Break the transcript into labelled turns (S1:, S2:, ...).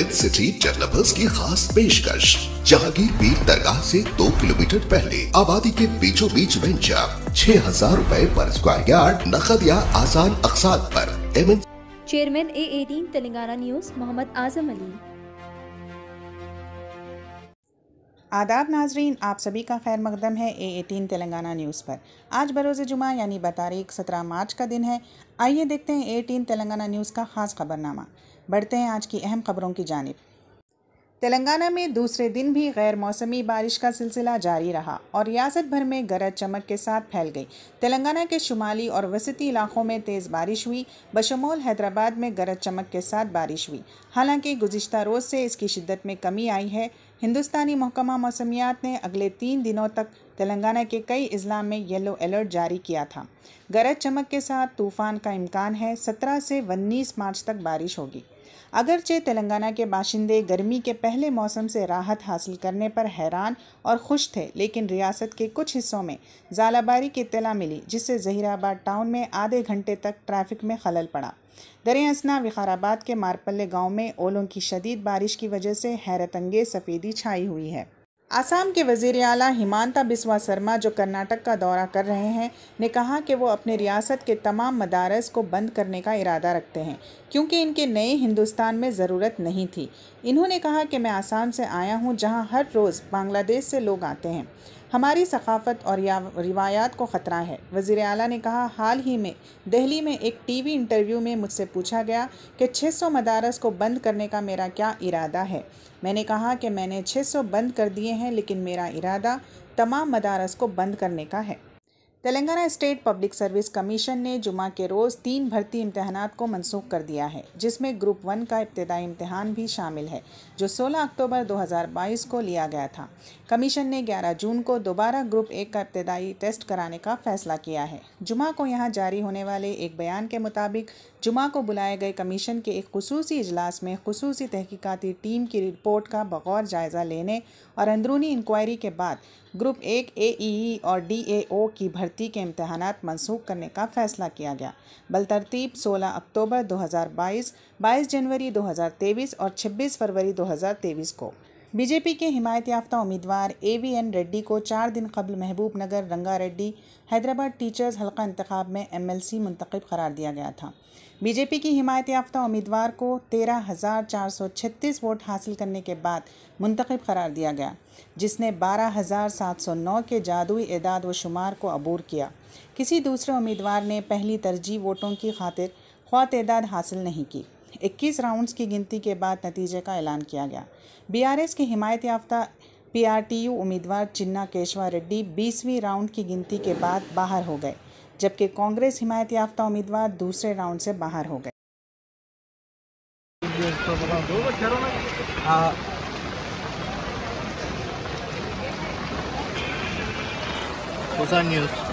S1: with city developers की खास पेशकश जहांगीर पीर दरगाह से दो किलोमीटर पहले आबादी के बीचों बीच वेंचर छह हजार रूपए पर स्क्वायर यार्ड नकद या आसान अकसाद पर एवं chairman A eighteen Telangana news Mohammed Azam Ali आदाब नाजरीन आप सभी का खैर मकदम है ए एटीन तेलंगाना न्यूज़ पर आज बरोज़ जुमा यानी बतारीख सत्रह मार्च का दिन है आइए देखते हैं ए एटीन तेलंगाना न्यूज़ का खास खबरनामा बढ़ते हैं आज की अहम खबरों की जानब तेलंगाना में दूसरे दिन भी गैर मौसमी बारिश का सिलसिला जारी रहा और रियासत भर में गरज चमक के साथ फैल गई तेलंगाना के शुमाली और वसती इलाकों में तेज़ बारिश हुई बशमोल हैदराबाद में गरज चमक के साथ बारिश हुई हालांकि गुज्त रोज़ से इसकी शिद्दत में कमी आई है हिंदुस्तानी महकमा मौसमियात ने अगले तीन दिनों तक तेलंगाना के कई अजला में येलो अलर्ट जारी किया था गरज चमक के साथ तूफान का इम्कान है सत्रह से उन्नीस मार्च तक बारिश होगी अगरचे तेलंगाना के बाशिंदे गर्मी के पहले मौसम से राहत हासिल करने पर हैरान और खुश थे लेकिन रियासत के कुछ हिस्सों में जालाबारी की इतला मिली जिससे जहीराबाद टाउन में आधे घंटे तक ट्रैफिक में खलल पड़ा दरियासना विखाराबाद के मारपल्ले गांव में ओलों की शदीद बारिश की वजह से हैरत अंगेज सफ़ेदी छाई हुई है आसाम के वजीर अला हिमांता बिस्वा शर्मा जो कर्नाटक का दौरा कर रहे हैं ने कहा कि वो अपने रियासत के तमाम मदारस को बंद करने का इरादा रखते हैं क्योंकि इनके नए हिंदुस्तान में ज़रूरत नहीं थी इन्होंने कहा कि मैं आसाम से आया हूँ जहाँ हर रोज़ बांग्लादेश से लोग आते हैं हमारी सकाफ़त और रिवायात को ख़तरा है वज़ी अली ने कहा हाल ही में दिल्ली में एक टीवी इंटरव्यू में मुझसे पूछा गया कि 600 मदारस को बंद करने का मेरा क्या इरादा है मैंने कहा कि मैंने 600 बंद कर दिए हैं लेकिन मेरा इरादा तमाम मदारस को बंद करने का है Telangana state public service commission ने जुमा के रोज़ तीन भर्ती इम्तहान को मनसूख कर दिया है जिसमें ग्रुप वन का इब्तदाई इम्तहान भी शामिल है जो 16 अक्टूबर 2022 को लिया गया था कमीशन ने 11 जून को दोबारा ग्रुप एक का इब्तदाई टेस्ट कराने का फैसला किया है जुमा को यहाँ जारी होने वाले एक बयान के मुताबिक जुमा को बुलाए गए कमीशन के एक खसूसी इजलास में खसूसी तहकीकती टीम की रिपोर्ट का बगौर जायज़ा लेने और अंदरूनी इंक्वायरी के बाद ग्रुप एक ए और डी की भर्ती भर्ती के इम्तहान मनसूख करने का फैसला किया गया बलतरतीब 16 अक्टूबर 2022, 22 जनवरी 2023 और 26 फरवरी 2023 को बीजेपी के हिमायत याफ्ता उम्मीदवार ए वी एन रेड्डी को चार दिन कबल महबूब नगर रंगा रेड्डी हैदराबाद टीचर्स हल्का इंतखब में एम एल सी मंतखब करार दिया गया था बीजेपी की हिमायत याफ्ता उम्मीदवार को तेरह हज़ार चार सौ छत्तीस वोट हासिल करने के बाद मुंतखब करार दिया गया जिसने बारह हज़ार सात सौ नौ के जादुई इदाद व शुमार को अबूर किया किसी दूसरे उम्मीदवार ने पहली तरजीह वोटों की खातिर ख्वा तदाद हासिल नहीं की 21 राउंड्स की गिनती के बाद नतीजे का ऐलान किया गया बीआरएस के हिमायत याफ्ता पीआरटीयू उम्मीदवार चिन्ना केशवा रेड्डी बीसवीं राउंड की गिनती के बाद बाहर हो गए जबकि कांग्रेस हिमायत याफ्ता उम्मीदवार दूसरे राउंड से बाहर हो गए न्यूज़